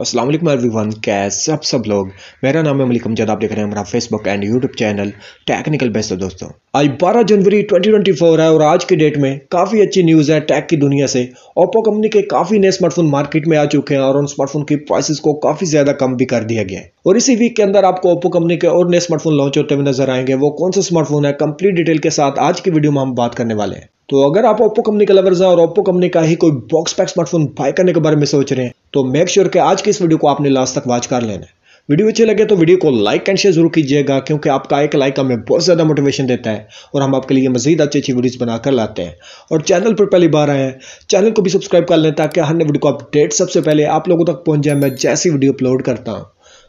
Aslam everyone one कैस सब लोग मेरा नाम है मलिक अमजद आप देख रहे हैं हमारा Facebook and YouTube channel technical best है दोस्तों आज 12 जनवरी 2024 है और आज की डेट में काफ़ी अच्छी न्यूज़ है टैक की दुनिया से ओप्पो कंपनी के काफ़ी नए स्मार्टफोन मार्केट में आ चुके हैं और उन स्मार्टफोन की प्राइसेस को काफ़ी ज़्यादा कम भी कर दिया गया है और इसी वीक के अंदर आपको ओप्पो कंपनी के और नए स्मार्टफोन लॉन्च होते हुए नजर आएंगे वो कौन सा स्मार्टफोन है कंप्लीट डिटेल के साथ आज की वीडियो में हम बात करने वाले हैं तो अगर आप ओप्पो कंपनी का लवर्स हैं और ओप्पो कंपनी का ही कोई बॉक्स पैक स्मार्टफोन बाय करने के बारे में सोच रहे हैं तो मेक श्योर sure कि आज की इस वीडियो को आपने लास्ट तक वॉच कर लेना है वीडियो अच्छे लगे तो वीडियो को लाइक एंड शेयर जरूर कीजिएगा क्योंकि आपका एक लाइक हमें बहुत ज़्यादा मोटिवेशन देता है और हम आपके लिए मजीद अच्छी अच्छी वीडियोज बनाकर लाते हैं और चैनल पर पहली बार आए हैं चैनल को भी सब्सक्राइब कर लें ताकि हर वीडियो को अपडेट सबसे पहले आप लोगों तक पहुंच जाए मैं जैसी वीडियो अपलोड करता हूँ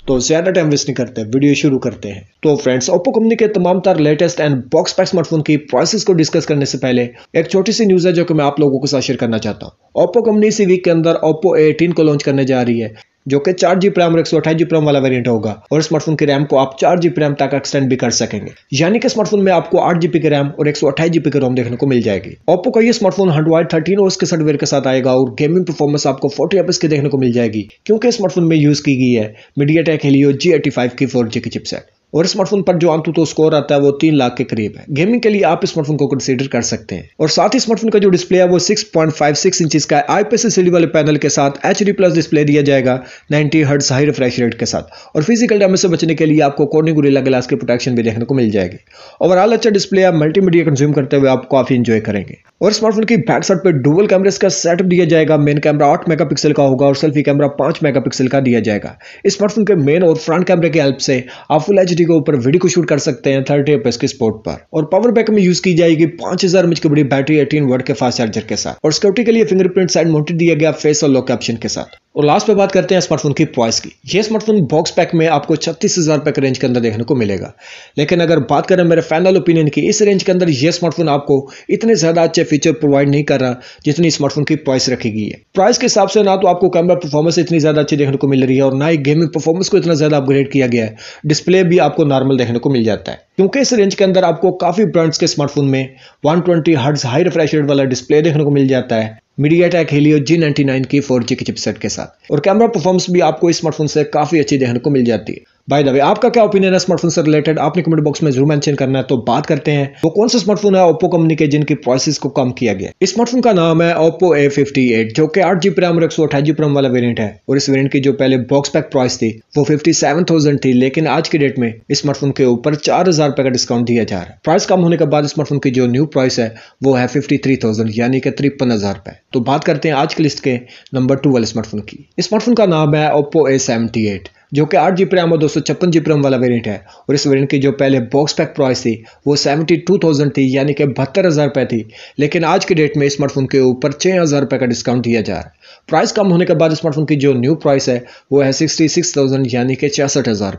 तो ज़्यादा टाइम वेस्ट नहीं करते वीडियो शुरू करते हैं तो फ्रेंड्स ओप्पो कंपनी के तमाम तार latest and box pack smartphone की प्राइसेस को डिस्कस करने से पहले एक छोटी सी न्यूज़ है जो कि मैं आप लोगों के साथ शेयर करना चाहता हूँ ओप्पो कंपनी इसी वीक के अंदर ओप्पो एटीन को लॉन्च करने जा रही है जो कि चार जी प्रैम और एक सौ अठाई जी प्राम वाला वेरियंट होगा और स्मार्टफोन की रैम को आप चार जी रैम तक एक्सटेंड भी कर सकेंगे यानी कि स्मार्टफोन में आपको आठ जीबी की रैम और एक सौ अठाईस जीबी की रोम देखने को मिल जाएगी ओप्पो का ये स्मार्टफोन हंड्रॉइड थर्टीन और उसके सडवेयर के साथ आएगा और गेमिंग परफॉर्मेंस आपको फोर्टी एप्स की देखने को मिल जाएगी क्योंकि स्मार्टफोन में यूज की गई है MediaTek Helio G eighty five की फोर जी की चिपसेट और स्मार्टफोन पर जो आमतौर तो स्कोर आता है वो तीन लाख के करीब है गेमिंग के लिए आप स्मार्टफोन को कंसिडर कर सकते हैं और साथ ही स्मार्टफोन का जो डिस्प्ले है वो सिक्स पॉइंट फाइव सिक्स का आईपीएस वाले पैनल के साथ एच प्लस डिस्प्ले दिया जाएगा ninety hertz high refresh rate के साथ और फिजिकल डैमेज से बचने के लिए आपको कोर्निंग गुरीला ग्लास की प्रोटेक्शन भी देखने को मिल जाएगी ओवरऑल अच्छा डिस्प्ले आप मल्टीमीडिया कंज्यूम करते हुए आप काफ़ी इंजॉय करेंगे और स्मार्टफोन की बैक साइड पर डुबल कैमरे का सेटअप दिया जाएगा मेन कैमरा 8 मेगापिक्सल का होगा और सेल्फी कैमरा 5 मेगापिक्सल का दिया जाएगा स्मार्टफोन के मेन और फ्रंट कैमरे के हेल्प से आप फुल एच के ऊपर वीडियो को शूट कर सकते हैं थर्टी एफ के स्पोर्ट पर और पावर बैक में यूज की जाएगी पांच हजार की बड़ी बैटरी एटीन वर्ड के फास्ट चार्जर के साथ और सिक्योरिटी के लिए फिंगरप्रिंट साइड माउंटेड दिया गया फेस और लॉक ऑप्शन के साथ और लास्ट पे बात करते हैं स्मार्टफोन की प्राइस की ये स्मार्टफोन बॉक्स पैक में आपको छत्तीस हज़ार रुपए के रेंज के अंदर देखने को मिलेगा लेकिन अगर बात करें मेरे फाइनल ओपिनियन की इस रेंज के अंदर ये स्मार्टफोन आपको इतने ज़्यादा अच्छे फीचर प्रोवाइड नहीं कर रहा जितनी स्मार्टफोन की प्राइस रखी गई है प्राइस के हिसाब से ना तो आपको कैमरा परफॉर्मेंस इतनी ज़्यादा अच्छी देखने को मिल रही है और ना ही गेमिंग परफॉर्मेंस को इतना ज़्यादा अपग्रेड किया गया है डिस्प्ले भी आपको नॉर्मल देखने को मिल जाता है क्योंकि इस रेंज के अंदर आपको काफ़ी ब्रांड्स के स्मार्टफोन में one twenty high refresh rate वाला डिस्प्ले देखने को मिल जाता है MediaTek Helio G ninety nine की फोर जी के चिपसेट के साथ और कैमरा परफॉर्मेंस भी आपको इस स्मार्टफोन से काफ़ी अच्छी देखने को मिल जाती है बाय द वे आपका क्या ओपिनियन है स्मार्टफोन से रिलेटेड आपने कमेंट बॉक्स में जरूर मेंशन करना है तो बात करते हैं वो तो कौन सा स्मार्टफोन है ओप्पो कंपनी के जिनकी प्राइसेस को कम किया गया इस स्मार्टफोन का नाम है ओप्पो ए फिफ्टी एट जो कि आठ जी रैम और एक सौ अठाईस रैम वाला वेरियंट है और इस वेरियंट की जो पहले बॉक्स पैक प्राइस थी वो फिफ्टी सेवन थाउजेंड थी लेकिन आज की डेट में इस स्मार्टफोन के ऊपर चार हजार रुपए का डिस्काउंट दिया जा रहा है प्राइस कम होने के बाद स्मार्टफोन की जो न्यू प्राइस है वो है फिफ्टी थ्री थाउजेंड यानी कि तिरपन हजार रुपए तो बात करते हैं आज की लिस्ट के नंबर टू वाले स्मार्टफोन की स्मार्टफोन का नाम है ओप्पो ए सेवेंटी एट जो कि आठ जी रैम और दो सौ छप्पन जी वाला वेरिएंट है और इस वेरिएंट की जो पहले बॉक्स पैक प्राइस थी वो सेवेंटी टू थाउजेंड थी यानी कि बहत्तर हज़ार रुपये थी लेकिन आज के डेट में स्मार्टफोन के ऊपर छः हज़ार रुपये का डिस्काउंट दिया जा रहा है प्राइस कम होने के बाद स्मार्टफोन की जो न्यू प्राइस है वो है सिक्सटी सिक्स थाउजेंड यानी कि छियासठ हज़ार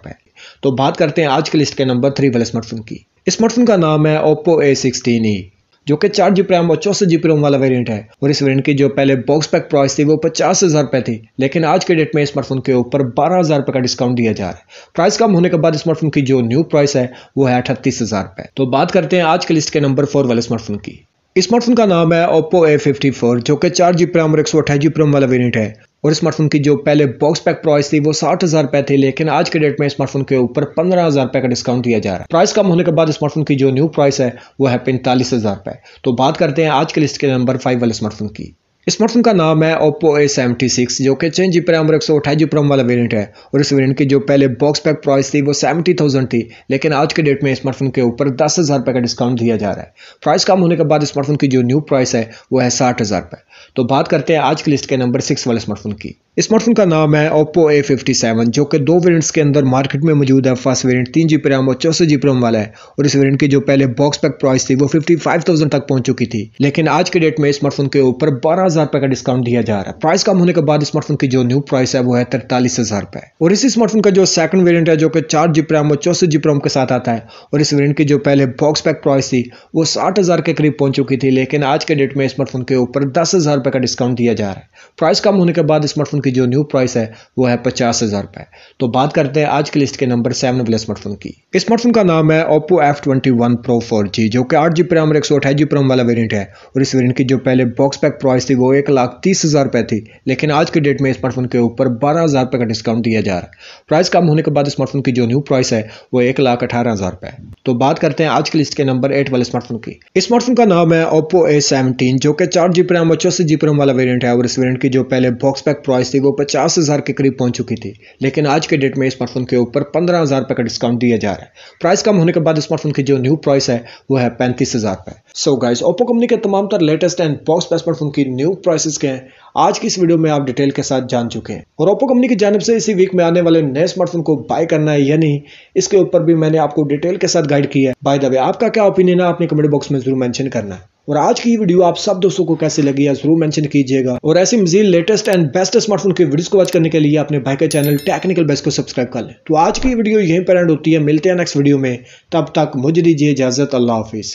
तो बात करते हैं आज के लिस्ट के नंबर थ्री वाले स्मार्टफोन की स्मार्टफोन का नाम है ओप्पो ए सिक्सटीन ई जो कि चार जी प्रैम और चौसठ जी प्राइम वाला वेरिएंट है और इस वेरिएंट की जो पहले बॉक्स पैक प्राइस थी वो पचास हज़ार रुपये थी लेकिन आज के डेट में स्मार्टफोन के ऊपर बारह हज़ार रुपये का डिस्काउंट दिया जा रहा है प्राइस कम होने के बाद स्मार्टफोन की जो न्यू प्राइस है वो है अठतीस हज़ार तो बात करते हैं आज के लिस्ट के नंबर फोर वाले स्मार्टफोन की स्मार्टफोन का नाम है ओप्पो ए फिफ्टी फोर जो कि चार जी प्राइम और एक सौ अठाई जी प्रोम वाला वेरियंट है और स्मार्टफोन की जो पहले बॉक्स पैक प्राइस थी वो साठ हज़ार रुपए थी लेकिन आज के डेट में स्मार्टफोन के ऊपर पंद्रह हज़ार रुपये का डिस्काउंट दिया जा रहा है प्राइस कम होने के बाद स्मार्टफोन की जो न्यू प्राइस है वो है पैंतालीस हज़ार रुपए तो बात करते हैं आज के लिस्ट के नंबर फाइव वाले स्मार्टफोन की स्मार्टफोन का नाम है ओप्पो ए सेवेंटी सिक्स जो कि चेंज जी प्रम एक सौ अठाई जी वाला वेरियंट है और इस वेरियंट की जो पहले बॉक्स पैक प्राइस थी वो सेवेंटी थाउजेंड थी लेकिन आज के डेट में स्मार्टफोन के ऊपर दस हज़ार रुपये का डिस्काउंट दिया जा रहा है प्राइस कम होने के बाद स्मार्टफोन की जो न्यू प्राइस है वो है साठ हज़ार रुपये तो बात करते हैं आज की लिस्ट के नंबर सिक्स वाले स्मार्टफोन की स्मार्टफोन का नाम है ओप्पो ए फिफ्टी सेवन जो कि दो वेरियंट्स के अंदर मार्केट में मौजूद है फर्स्ट वेरियंट तीन जी रैम और चौसठ जी रैम वाला है और इस वेरियंट की जो पहले बॉक्स पैक प्राइस थी वो फिफ्टी फाइव थाउजेंड तक पहुंच चुकी थी लेकिन आज के डेट में स्मार्टफोन के ऊपर बारह हज़ार रुपए का डिस्काउंट दिया जा रहा है प्राइस कम होने के बाद स्मार्टफोन की जो न्यू प्राइस है वो है तैतालीस हज़ार रुपए और इसी स्मार्टफोन का जो सेकंड वेरिएंट है जो कि चार जी प्रैम और चौसठ जी प्रैम के साथ आता है और इस वेरिएंट की जो पहले बॉक्स पैक प्राइस थी वो साठ हज़ार के करीब पहुंच चुकी थी लेकिन आज के डेट में स्मार्टफोन के ऊपर दस हज़ार रुपये का डिस्काउंट दिया जा रहा है प्राइस कम होने के बाद स्मार्टफोन की जो न्यू प्राइस है वो है पचास हज़ार रुपये तो बात करते हैं आज की लिस्ट के नंबर सेवन वाले स्मार्टफोन की स्मार्टफोन का नाम है Oppo F twenty one Pro four G जो कि आठ जी प्रैम और एक सौ अठाईस जी प्रैम वाला वेरियंट है और इस वेरियंट की जो पहले बॉक्स पैक प्राइस थी वो वो एक लाख तीस हज़ार रुपये थी लेकिन आज के डेट में स्मार्टफोन के ऊपर बारह हज़ार रुपये का डिस्काउंट दिया जा रहा है प्राइस कम होने के बाद स्मार्टफोन की जो न्यू प्राइस है वो एक लाख अठारह हज़ार रुपये तो बात करते हैं आज की लिस्ट के नंबर एट वाले स्मार्टफोन की स्मार्टफोन का नाम है ओप्पो ए सेवनटीन जो कि चार जी पी रैम और चौसठ जी पी रैम वाला वेरियंट है और इस वेरियंट की जो पहले बॉक्स पैक प्राइस थी वो पचास हज़ार के करीब पहुंच चुकी थी लेकिन आज के डेट में स्मार्टफोन के ऊपर पंद्रह हज़ार रुपये का डिस्काउंट दिया जा रहा है प्राइस कम होने के बाद स्मार्टफोन की जो न्यू प्राइस है वो है पैंतीस हज़ार रुपये सो गाइस ओप्पो कंपनी के तमाम तर latest and box pack smartphone की न्यू फेसबुक प्राइसेस के हैं आज की इस वीडियो में आप डिटेल के साथ जान चुके हैं और ओप्पो कंपनी की जानब से इसी वीक में आने वाले नए स्मार्टफोन को बाय करना है या नहीं इसके ऊपर भी मैंने आपको डिटेल के साथ गाइड किया है बाय द वे आपका क्या ओपिनियन है आपने कमेंट बॉक्स में जरूर मेंशन करना है और आज की वीडियो आप सब दोस्तों को कैसे लगी है जरूर मेंशन कीजिएगा और ऐसी मजीद लेटेस्ट एंड बेस्ट स्मार्टफोन की वीडियोस को वॉच करने के लिए अपने भाई के चैनल टेक्निकल बेस्ट को सब्सक्राइब कर लें तो आज की वीडियो यहीं पर एंड होती है मिलते हैं नेक्स्ट वीडियो में तब तक मुझे दीजिए इजाजत अल्लाह हाफिज